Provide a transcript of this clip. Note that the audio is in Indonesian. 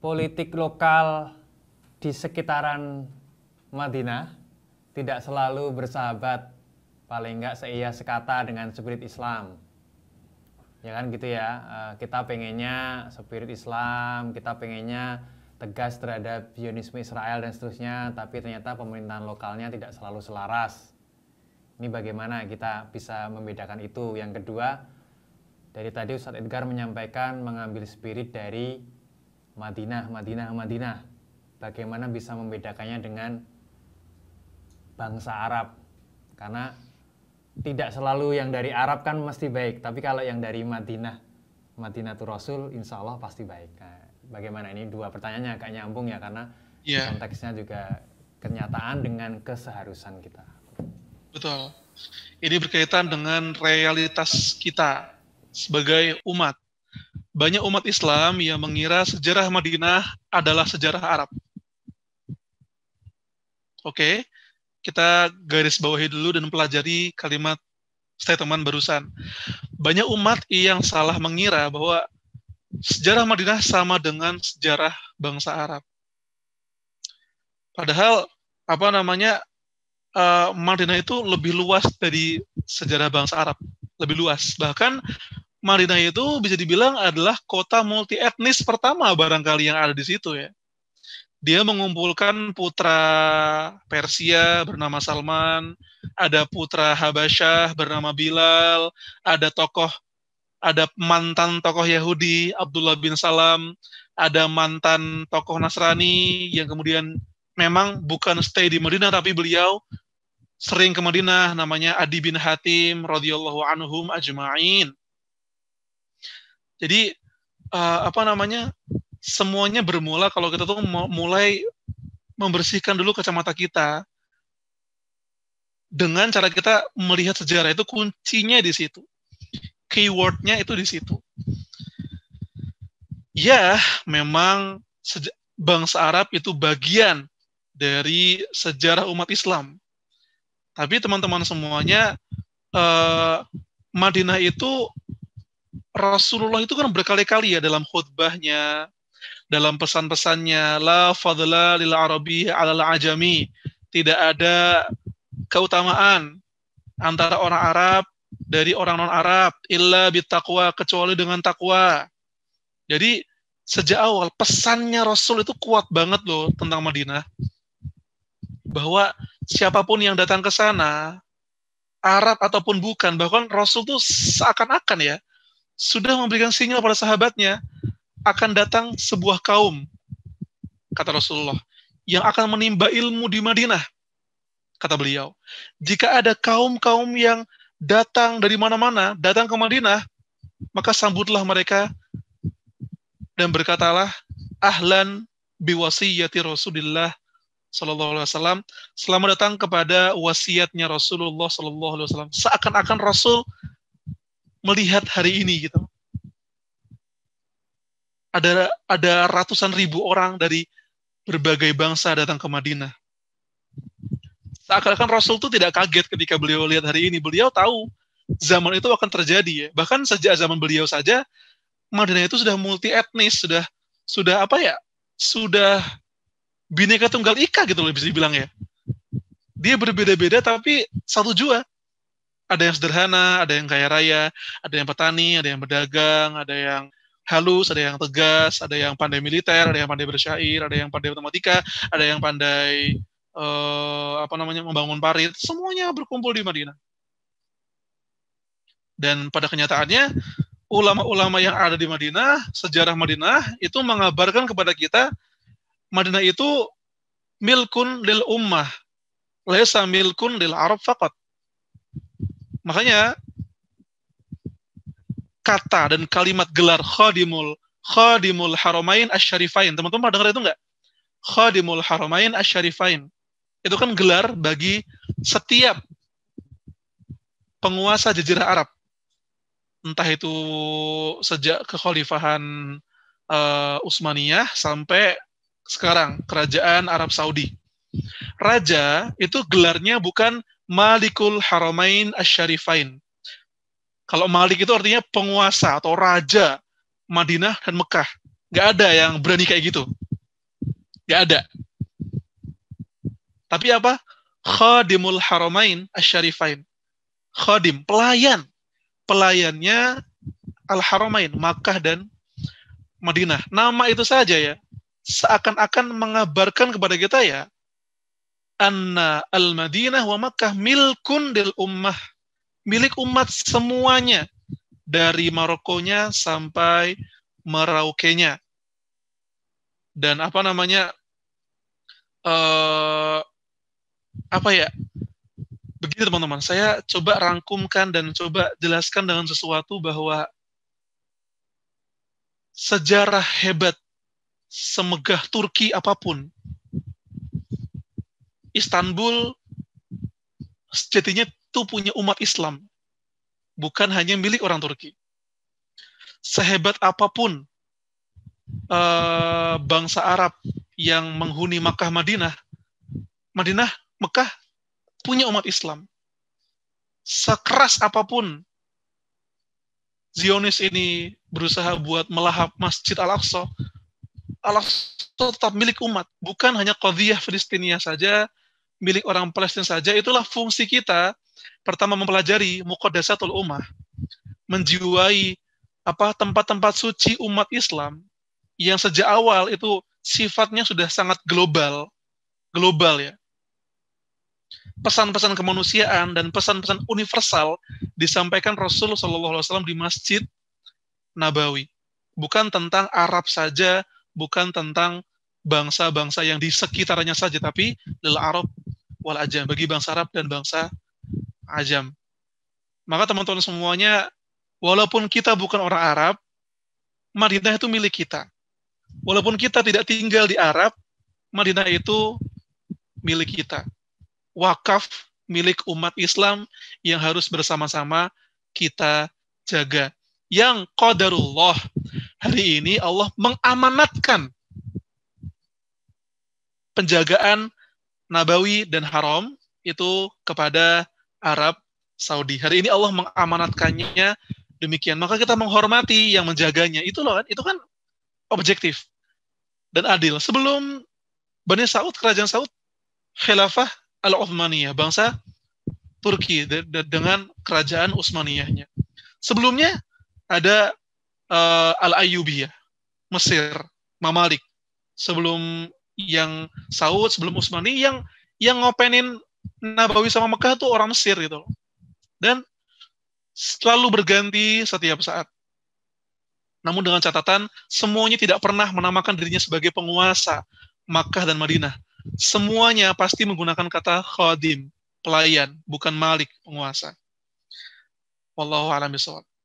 politik lokal di sekitaran Madinah tidak selalu bersahabat paling nggak seia sekata dengan spirit Islam ya kan gitu ya eh, kita pengennya spirit Islam kita pengennya tegas terhadap Zionisme Israel dan seterusnya tapi ternyata pemerintahan lokalnya tidak selalu selaras ini bagaimana kita bisa membedakan itu yang kedua dari tadi Ustadz Edgar menyampaikan mengambil spirit dari Madinah, Madinah, Madinah. Bagaimana bisa membedakannya dengan bangsa Arab? Karena tidak selalu yang dari Arab kan mesti baik, tapi kalau yang dari Madinah, Madinah tuh Rasul, insya Allah pasti baik. Nah, bagaimana ini dua pertanyaannya agak nyambung ya karena yeah. konteksnya juga kenyataan dengan keseharusan kita. Betul. Ini berkaitan dengan realitas kita sebagai umat banyak umat Islam yang mengira sejarah Madinah adalah sejarah Arab. Oke, kita garis bawahi dulu dan pelajari kalimat statement barusan. Banyak umat yang salah mengira bahwa sejarah Madinah sama dengan sejarah bangsa Arab. Padahal apa namanya eh, Madinah itu lebih luas dari sejarah bangsa Arab, lebih luas. Bahkan Madinah itu bisa dibilang adalah kota multi etnis pertama barangkali yang ada di situ ya. Dia mengumpulkan putra Persia bernama Salman, ada putra Habasyah bernama Bilal, ada tokoh ada mantan tokoh Yahudi Abdullah bin Salam, ada mantan tokoh Nasrani yang kemudian memang bukan stay di Madinah tapi beliau sering ke Madinah namanya Adi bin Hatim radhiyallahu anhum ajma'in jadi uh, apa namanya? Semuanya bermula kalau kita tuh mulai membersihkan dulu kacamata kita dengan cara kita melihat sejarah itu kuncinya di situ. Keywordnya itu di situ. Ya, memang bangsa Arab itu bagian dari sejarah umat Islam. Tapi teman-teman semuanya, eh, Madinah itu Rasulullah itu kan berkali-kali ya dalam khutbahnya, dalam pesan-pesannya, la fadla lil arabi alal ajami. Tidak ada keutamaan antara orang Arab dari orang non-Arab illa bittaqwa kecuali dengan takwa. Jadi sejak awal pesannya Rasul itu kuat banget loh tentang Madinah. Bahwa siapapun yang datang ke sana, Arab ataupun bukan, bahkan Rasul tuh seakan-akan ya, sudah memberikan sinyal pada sahabatnya akan datang sebuah kaum kata Rasulullah yang akan menimba ilmu di Madinah kata beliau jika ada kaum-kaum yang datang dari mana-mana datang ke Madinah maka sambutlah mereka dan berkatalah ahlan biwasiyati Rasulullah Sallallahu Alaihi Wasallam selamat datang kepada wasiatnya Rasulullah Sallallahu Alaihi Wasallam seakan-akan Rasul melihat hari ini gitu. Ada ada ratusan ribu orang dari berbagai bangsa datang ke Madinah. Seakan-akan Rasul itu tidak kaget ketika beliau lihat hari ini. Beliau tahu zaman itu akan terjadi ya. Bahkan sejak zaman beliau saja Madinah itu sudah multi etnis, sudah sudah apa ya? Sudah bineka tunggal ika gitu loh bisa dibilang ya. Dia berbeda-beda tapi satu jua ada yang sederhana, ada yang kaya raya, ada yang petani, ada yang berdagang, ada yang halus, ada yang tegas, ada yang pandai militer, ada yang pandai bersyair, ada yang pandai matematika, ada yang pandai uh, apa namanya membangun parit, semuanya berkumpul di Madinah. Dan pada kenyataannya ulama-ulama yang ada di Madinah, sejarah Madinah itu mengabarkan kepada kita Madinah itu milkun lil ummah, lesa milkun lil arab fakat. Makanya kata dan kalimat gelar khadimul khadimul haramain asyarifain. Teman-teman pernah dengar itu enggak? Khadimul haramain asyarifain. Itu kan gelar bagi setiap penguasa jazirah Arab. Entah itu sejak kekhalifahan uh, eh, Utsmaniyah sampai sekarang kerajaan Arab Saudi. Raja itu gelarnya bukan Malikul Haramain Asyarifain. Kalau Malik itu artinya penguasa atau raja Madinah dan Mekah. Gak ada yang berani kayak gitu. Gak ada. Tapi apa? Khadimul Haramain Asyarifain. Khadim, pelayan. Pelayannya Al-Haramain, Makkah dan Madinah. Nama itu saja ya, seakan-akan mengabarkan kepada kita ya, anna al-Madinah wa Makkah milkun lil ummah. Milik umat semuanya. Dari Marokonya sampai Merauke-nya. Dan apa namanya, uh, apa ya, begini teman-teman, saya coba rangkumkan dan coba jelaskan dengan sesuatu bahwa sejarah hebat semegah Turki apapun, Istanbul sejatinya itu punya umat Islam, bukan hanya milik orang Turki. Sehebat apapun eh, bangsa Arab yang menghuni Makkah Madinah, Madinah Mekah punya umat Islam. Sekeras apapun Zionis ini berusaha buat melahap Masjid Al-Aqsa, Al-Aqsa tetap milik umat, bukan hanya Qadiyah Filistinia saja milik orang Palestina saja, itulah fungsi kita pertama mempelajari mukodasatul ummah, menjiwai apa tempat-tempat suci umat Islam yang sejak awal itu sifatnya sudah sangat global, global ya. Pesan-pesan kemanusiaan dan pesan-pesan universal disampaikan Rasulullah SAW di Masjid Nabawi. Bukan tentang Arab saja, bukan tentang bangsa-bangsa yang di sekitarnya saja, tapi lil Arab wal ajam bagi bangsa Arab dan bangsa ajam. Maka teman-teman semuanya walaupun kita bukan orang Arab, Madinah itu milik kita. Walaupun kita tidak tinggal di Arab, Madinah itu milik kita. Wakaf milik umat Islam yang harus bersama-sama kita jaga. Yang qadarullah hari ini Allah mengamanatkan penjagaan Nabawi dan Haram itu kepada Arab Saudi. Hari ini Allah mengamanatkannya demikian. Maka kita menghormati yang menjaganya. Itu loh kan, itu kan objektif dan adil. Sebelum Bani Saud, kerajaan Saud, khilafah al-Uthmaniyah, bangsa Turki dengan kerajaan Utsmaniyahnya. Sebelumnya ada uh, Al-Ayyubiyah, Mesir, Mamalik. Sebelum yang Saud sebelum Utsmani yang yang ngopenin Nabawi sama Mekah tuh orang Mesir gitu loh. Dan selalu berganti setiap saat. Namun dengan catatan semuanya tidak pernah menamakan dirinya sebagai penguasa Makkah dan Madinah. Semuanya pasti menggunakan kata khadim, pelayan, bukan malik, penguasa. Wallahu a'lam bishawab.